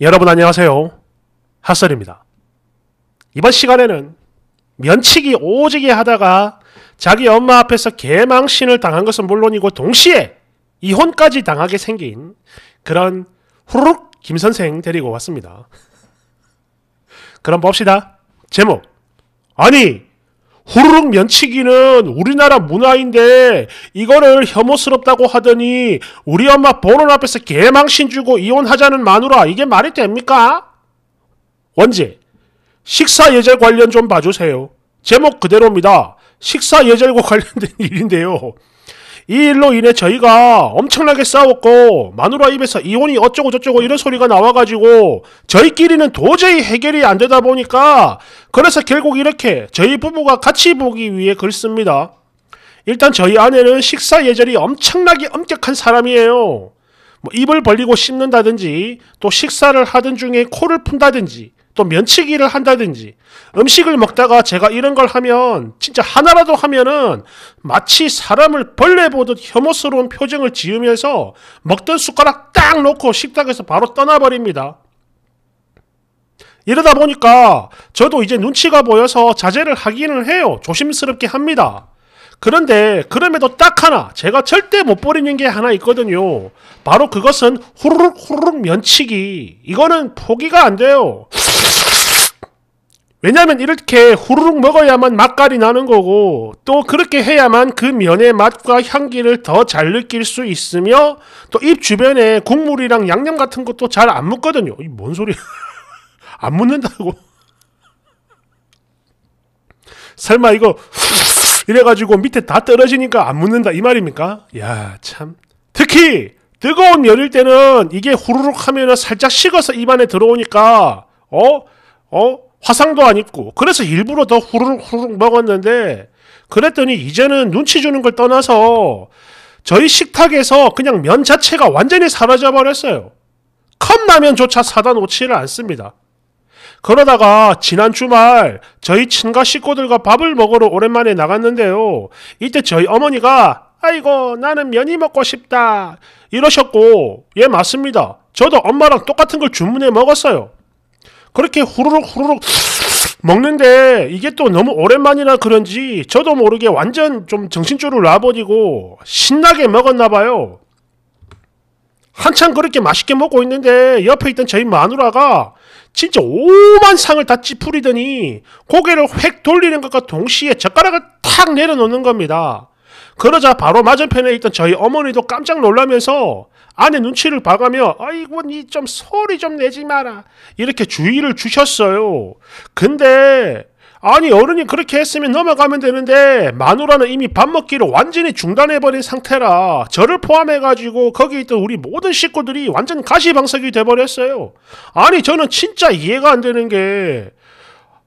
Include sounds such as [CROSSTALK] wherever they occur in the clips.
여러분 안녕하세요. 핫설입니다. 이번 시간에는 면치기 오지게 하다가 자기 엄마 앞에서 개망신을 당한 것은 물론이고 동시에 이혼까지 당하게 생긴 그런 후루룩 김선생 데리고 왔습니다. 그럼 봅시다. 제목 아니 호루룩 면치기는 우리나라 문화인데 이거를 혐오스럽다고 하더니 우리 엄마 보는 앞에서 개망신 주고 이혼하자는 마누라 이게 말이 됩니까? 원지 식사 예절 관련 좀 봐주세요. 제목 그대로입니다. 식사 예절과 관련된 [LAUGHS] 일인데요. 이 일로 인해 저희가 엄청나게 싸웠고 마누라 입에서 이혼이 어쩌고 저쩌고 이런 소리가 나와가지고 저희끼리는 도저히 해결이 안 되다 보니까 그래서 결국 이렇게 저희 부부가 같이 보기 위해 글습니다 일단 저희 아내는 식사 예절이 엄청나게 엄격한 사람이에요. 뭐 입을 벌리고 씹는다든지 또 식사를 하던 중에 코를 푼다든지 또 면치기를 한다든지 음식을 먹다가 제가 이런 걸 하면 진짜 하나라도 하면은 마치 사람을 벌레 보듯 혐오스러운 표정을 지으면서 먹던 숟가락 딱 놓고 식탁에서 바로 떠나버립니다. 이러다 보니까 저도 이제 눈치가 보여서 자제를 하기는 해요. 조심스럽게 합니다. 그런데 그럼에도 딱 하나 제가 절대 못 버리는 게 하나 있거든요. 바로 그것은 후루룩 후루룩 면치기. 이거는 포기가 안 돼요. 왜냐면 이렇게 후루룩 먹어야만 맛깔이 나는 거고 또 그렇게 해야만 그 면의 맛과 향기를 더 잘 느낄 수 있으며 또 입 주변에 국물이랑 양념 같은 것도 잘 안 묻거든요. 이 뭔 소리야. [LAUGHS] 안 묻는다고. 설마 이거 이래가지고 밑에 다 떨어지니까 안 묻는다 이 말입니까? 야 참. 특히 뜨거운 열일 때는 이게 후루룩 하면 살짝 식어서 입안에 들어오니까 어? 어? 화상도 안 입고 그래서 일부러 더 후루룩 후루룩 먹었는데 그랬더니 이제는 눈치 주는 걸 떠나서 저희 식탁에서 그냥 면 자체가 완전히 사라져 버렸어요. 컵라면조차 사다 놓지를 않습니다. 그러다가 지난 주말 저희 친가 식구들과 밥을 먹으러 오랜만에 나갔는데요. 이때 저희 어머니가 아이고 나는 면이 먹고 싶다 이러셨고 예 맞습니다. 저도 엄마랑 똑같은 걸 주문해 먹었어요. 그렇게 후루룩 후루룩 먹는데 이게 또 너무 오랜만이라 그런지 저도 모르게 완전 좀 정신줄을 놔버리고 신나게 먹었나 봐요. 한참 그렇게 맛있게 먹고 있는데 옆에 있던 저희 마누라가 진짜 오만 상을 다 찌푸리더니 고개를 획 돌리는 것과 동시에 젓가락을 탁 내려놓는 겁니다. 그러자 바로 맞은편에 있던 저희 어머니도 깜짝 놀라면서 아내 눈치를 봐가며 아이고 니 좀 소리 좀 내지 마라 이렇게 주의를 주셨어요. 근데 아니 어른이 그렇게 했으면 넘어가면 되는데 마누라는 이미 밥 먹기로 완전히 중단해버린 상태라 저를 포함해가지고 거기 있던 우리 모든 식구들이 완전 가시방석이 돼버렸어요. 아니 저는 진짜 이해가 안 되는 게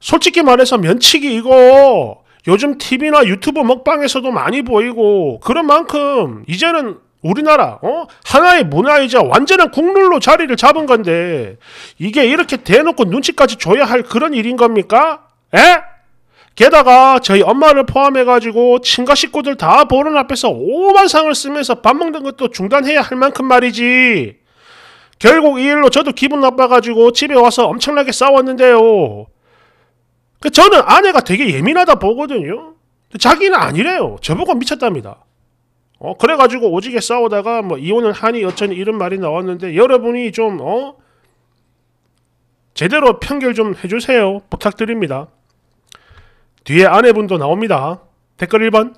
솔직히 말해서 면치기 이거 요즘 TV나 유튜브 먹방에서도 많이 보이고 그런 만큼 이제는 우리나라 어? 하나의 문화이자 완전한 국룰로 자리를 잡은 건데 이게 이렇게 대놓고 눈치까지 줘야 할 그런 일인 겁니까? 에? 게다가 저희 엄마를 포함해가지고 친가 식구들 다 보는 앞에서 오만상을 쓰면서 밥 먹는 것도 중단해야 할 만큼 말이지. 결국 이 일로 저도 기분 나빠가지고 집에 와서 엄청나게 싸웠는데요. 그 저는 아내가 되게 예민하다 보거든요. 자기는 아니래요. 저보고 미쳤답니다. 어, 그래가지고 오지게 싸우다가 뭐 이혼을 하니 여쩌니 이런 말이 나왔는데 여러분이 좀 어? 제대로 편결 좀 해주세요. 부탁드립니다. 뒤에 아내분도 나옵니다. 댓글 1번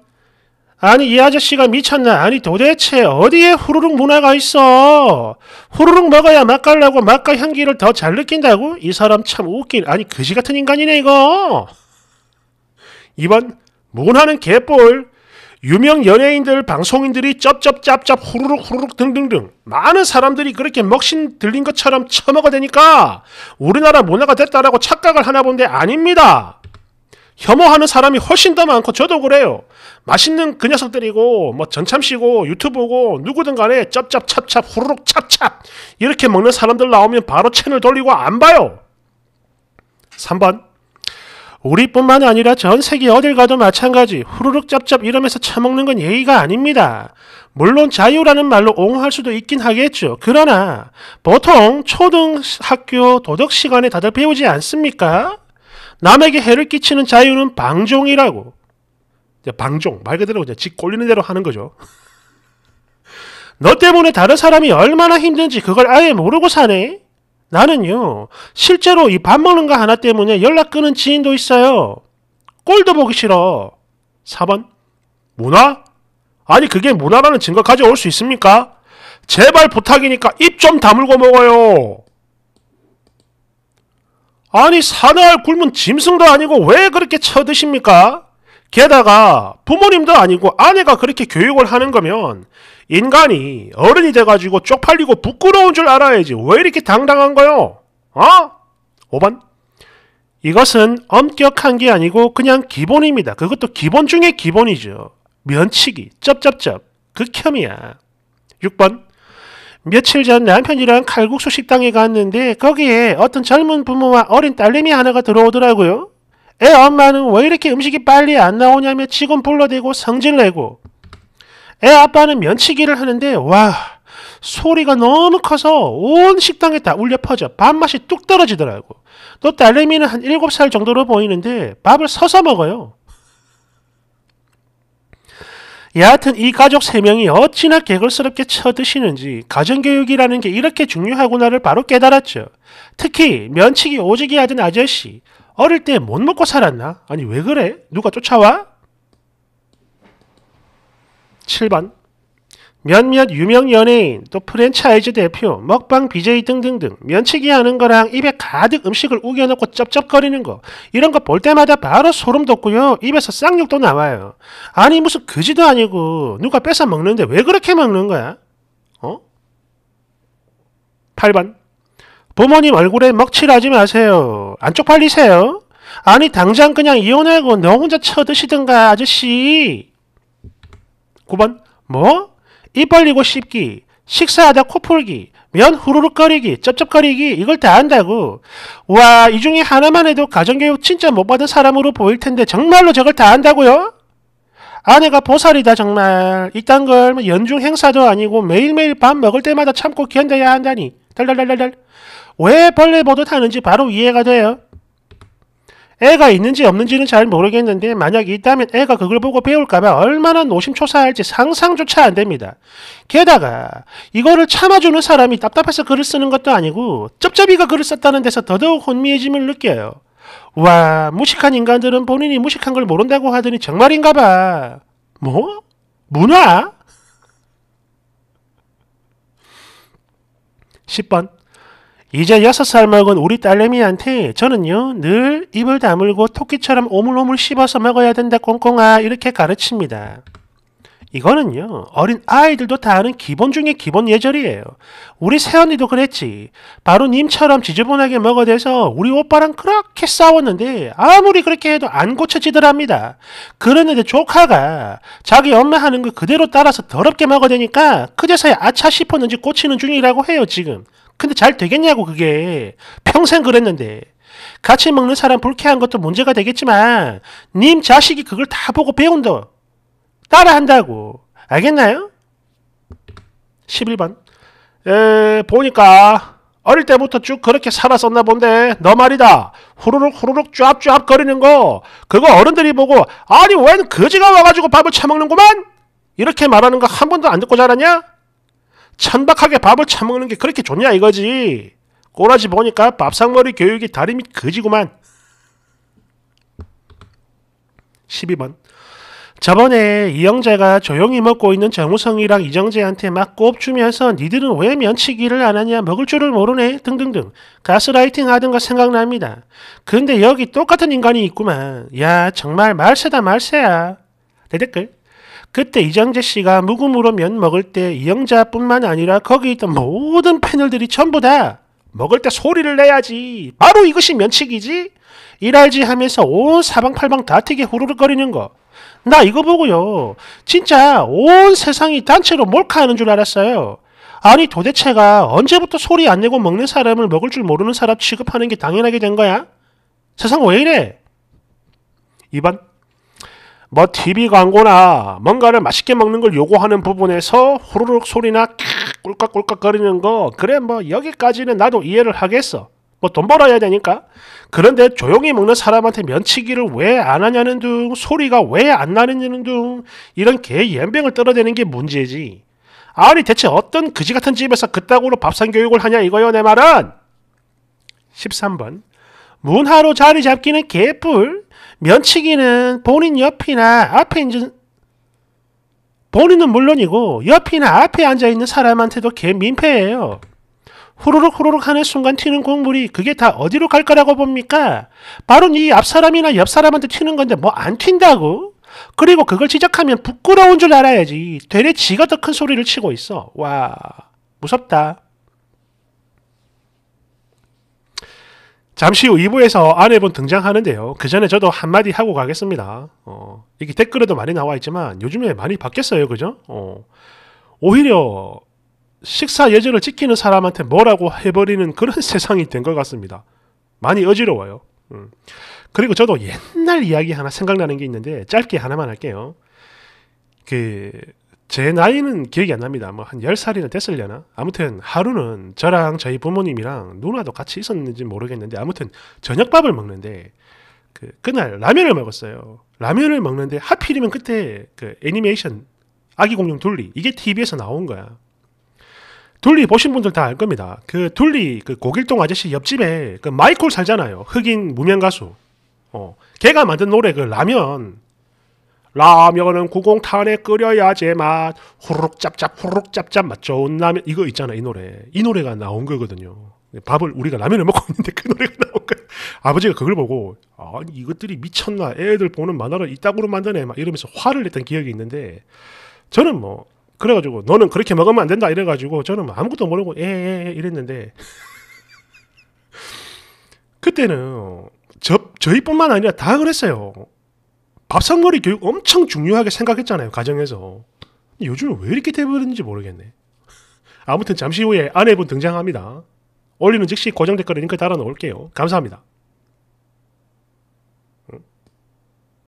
아니 이 아저씨가 미쳤나? 아니 도대체 어디에 후루룩 문화가 있어? 후루룩 먹어야 맛깔나고 맛과 향기를 더 잘 느낀다고? 이 사람 참 웃긴 아니 그지 같은 인간이네 이거. 2번 문화는 개뿔 유명 연예인들, 방송인들이 쩝쩝짭짭 후루룩 후루룩 등등등 많은 사람들이 그렇게 먹신 들린 것처럼 처먹어 대니까 우리나라 문화가 됐다라고 착각을 하나 본데 아닙니다. 혐오하는 사람이 훨씬 더 많고 저도 그래요. 맛있는 그 녀석들이고 뭐 전참시고 유튜브고 누구든 간에 쩝쩝찹찹 후루룩 찹찹 이렇게 먹는 사람들 나오면 바로 채널 돌리고 안 봐요. 3번 우리뿐만 아니라 전 세계 어딜 가도 마찬가지 후루룩 짭짭 이러면서 처먹는 건 예의가 아닙니다. 물론 자유라는 말로 옹호할 수도 있긴 하겠죠. 그러나 보통 초등학교 도덕 시간에 다들 배우지 않습니까? 남에게 해를 끼치는 자유는 방종이라고. 방종 말 그대로 그냥 직 꼴리는 대로 하는 거죠. [LAUGHS] 너 때문에 다른 사람이 얼마나 힘든지 그걸 아예 모르고 사네. 나는요, 실제로 이 밥 먹는 거 하나 때문에 연락 끊은 지인도 있어요. 꼴도 보기 싫어. 4번. 문화? 아니, 그게 문화라는 증거 가져올 수 있습니까? 제발 부탁이니까 입 좀 다물고 먹어요. 아니, 사나흘 굶은 짐승도 아니고 왜 그렇게 쳐드십니까? 게다가 부모님도 아니고 아내가 그렇게 교육을 하는 거면 인간이 어른이 돼가지고 쪽팔리고 부끄러운 줄 알아야지 왜 이렇게 당당한 거요? 어? 5번 이것은 엄격한 게 아니고 그냥 기본입니다. 그것도 기본 중에 기본이죠. 면치기, 쩝쩝쩝, 극혐이야. 그 6번 며칠 전 남편이랑 칼국수 식당에 갔는데 거기에 어떤 젊은 부모와 어린 딸내미 하나가 들어오더라고요. 애 엄마는 왜 이렇게 음식이 빨리 안 나오냐며 지금 불러대고 성질내고 애 아빠는 면치기를 하는데 와 소리가 너무 커서 온 식당에 다 울려 퍼져 밥맛이 뚝 떨어지더라고. 또 딸내미는 한 7살 정도로 보이는데 밥을 서서 먹어요. 여하튼 이 가족 3명이 어찌나 개걸스럽게 쳐드시는지 가정교육이라는 게 이렇게 중요하구나를 바로 깨달았죠. 특히 면치기 오지게 하던 아저씨 어릴 때 못 먹고 살았나? 아니 왜 그래? 누가 쫓아와? 7번 몇몇 유명 연예인, 또 프랜차이즈 대표, 먹방 BJ 등등등 면치기 하는 거랑 입에 가득 음식을 우겨넣고 쩝쩝거리는 거 이런 거 볼 때마다 바로 소름 돋고요. 입에서 쌍욕도 나와요. 아니 무슨 그지도 아니고 누가 뺏어 먹는데 왜 그렇게 먹는 거야? 어? 8번 부모님 얼굴에 먹칠하지 마세요. 안 쪽팔리세요. 아니 당장 그냥 이혼하고 너 혼자 쳐드시든가 아저씨. 9번 뭐? 입벌리고 씹기, 식사하다 코풀기, 면 후루룩거리기, 쩝쩝거리기 이걸 다 안다고. 와, 이 중에 하나만 해도 가정교육 진짜 못 받은 사람으로 보일 텐데 정말로 저걸 다 안다고요? 아내가 보살이다 정말. 이딴 걸 연중 행사도 아니고 매일매일 밥 먹을 때마다 참고 견뎌야 한다니. 달달달달달. 왜 벌레 보듯 하는지 바로 이해가 돼요. 애가 있는지 없는지는 잘 모르겠는데 만약 있다면 애가 그걸 보고 배울까봐 얼마나 노심초사할지 상상조차 안 됩니다. 게다가 이거를 참아주는 사람이 답답해서 글을 쓰는 것도 아니고 쩝쩝이가 글을 썼다는 데서 더더욱 혼미해짐을 느껴요. 와 무식한 인간들은 본인이 무식한 걸 모른다고 하더니 정말인가 봐. 뭐? 문화? 10번 이제 여섯 살 먹은 우리 딸내미한테 저는요 늘 입을 다물고 토끼처럼 오물오물 씹어서 먹어야 된다 꽁꽁아 이렇게 가르칩니다. 이거는요 어린 아이들도 다 아는 기본 중의 기본 예절이에요. 우리 새언니도 그랬지. 바로 님처럼 지저분하게 먹어대서 우리 오빠랑 그렇게 싸웠는데 아무리 그렇게 해도 안 고쳐지더랍니다. 그랬는데 조카가 자기 엄마 하는 거 그대로 따라서 더럽게 먹어대니까 그제서야 아차 싶었는지 고치는 중이라고 해요 지금. 근데 잘 되겠냐고 그게 평생 그랬는데 같이 먹는 사람 불쾌한 것도 문제가 되겠지만 님 자식이 그걸 다 보고 배운다 따라한다고 알겠나요? 11번 에, 보니까 어릴 때부터 쭉 그렇게 살았었나 본데 너 말이다 후루룩 후루룩 쫙쫙 거리는 거 그거 어른들이 보고 아니 웬 거지가 와가지고 밥을 차먹는구만 이렇게 말하는 거 한 번도 안 듣고 자랐냐? 천박하게 밥을 처먹는 게 그렇게 좋냐 이거지. 꼬라지 보니까 밥상머리 교육이 다리 밑 거지구만. 12번 저번에 이영재가 조용히 먹고 있는 정우성이랑 이정재한테 막 꼽주면서 니들은 왜 면치기를 안 하냐 먹을 줄을 모르네 등등등 가스라이팅 하던 거 생각납니다. 근데 여기 똑같은 인간이 있구만. 야 정말 말세다 말세야. 대댓글 그때 이정재 씨가 묵음으로 면 먹을 때 이영자뿐만 아니라 거기 있던 모든 패널들이 전부 다 먹을 때 소리를 내야지. 바로 이것이 면책이지 일할지 하면서 온 사방팔방 다 튀게 후루룩거리는 거. 나 이거 보고요. 진짜 온 세상이 단체로 몰카하는 줄 알았어요. 아니 도대체가 언제부터 소리 안 내고 먹는 사람을 먹을 줄 모르는 사람 취급하는 게 당연하게 된 거야? 세상 왜 이래? 이번 뭐 TV 광고나 뭔가를 맛있게 먹는 걸 요구하는 부분에서 후루룩 소리나 꿀깍꿀깍거리는 거 그래 뭐 여기까지는 나도 이해를 하겠어. 뭐 돈 벌어야 되니까. 그런데 조용히 먹는 사람한테 면치기를 왜 안 하냐는 둥 소리가 왜 안나냐는둥 이런 개 연병을 떨어대는 게 문제지. 아니 대체 어떤 그지 같은 집에서 그따구로 밥상 교육을 하냐 이거요 내 말은. 13번 문화로 자리 잡기는 개뿔 면치기는 본인 옆이나 앞에 있는 본인은 물론이고 옆이나 앞에 앉아있는 사람한테도 개민폐예요. 후루룩 후루룩 하는 순간 튀는 국물이 그게 다 어디로 갈 거라고 봅니까? 바로 이 앞사람이나 옆사람한테 튀는 건데 뭐 안 튄다고? 그리고 그걸 지적하면 부끄러운 줄 알아야지. 되레 지가 더 큰 소리를 치고 있어. 와 무섭다. 잠시 후 2부에서 아내분 등장하는데요. 그 전에 저도 한마디 하고 가겠습니다. 어, 이게 댓글에도 많이 나와 있지만 요즘에 많이 바뀌었어요. 그죠? 어, 오히려 식사 예절을 지키는 사람한테 뭐라고 해버리는 그런 [LAUGHS] 세상이 된 것 같습니다. 많이 어지러워요. 음. 그리고 저도 옛날 이야기 하나 생각나는 게 있는데 짧게 하나만 할게요. 그제 나이는 기억이 안 납니다. 뭐한 10살이나 됐을려나? 아무튼 하루는 저랑 저희 부모님이랑 누나도 같이 있었는지 모르겠는데 아무튼 저녁밥을 먹는데 그 그날 라면을 먹었어요. 라면을 먹는데 하필이면 그때 그 애니메이션 아기 공룡 둘리 이게 TV에서 나온 거야. 둘리 보신 분들 다 알 겁니다. 그 둘리 그 고길동 아저씨 옆집에 그 마이콜 살잖아요. 흑인 무명 가수. 어, 걔가 만든 노래 그 라면 라면은 구공탄에 끓여야 지맛 후루룩 짭짭 후루룩 짭짭 맛 좋은 라면 이거 있잖아 이 노래 이 노래가 나온 거거든요 밥을 우리가 라면을 먹고 있는데 그 노래가 [LAUGHS] 나온 거 아버지가 그걸 보고 아 이것들이 미쳤나 애들 보는 만화를 이따구로 만드네 막 이러면서 화를 냈던 기억이 있는데 저는 뭐 그래가지고 너는 그렇게 먹으면 안 된다 이래가지고 저는 뭐 아무것도 모르고 에에 예, 예, 예, 이랬는데 [LAUGHS] 그때는 저, 저희뿐만 아니라 다 그랬어요 밥상머리 교육 엄청 중요하게 생각했잖아요. 가정에서. 요즘 왜 이렇게 돼버렸는지 모르겠네. 아무튼 잠시 후에 아내분 등장합니다. 올리는 즉시 고정 댓글 링크 달아 놓을게요. 감사합니다.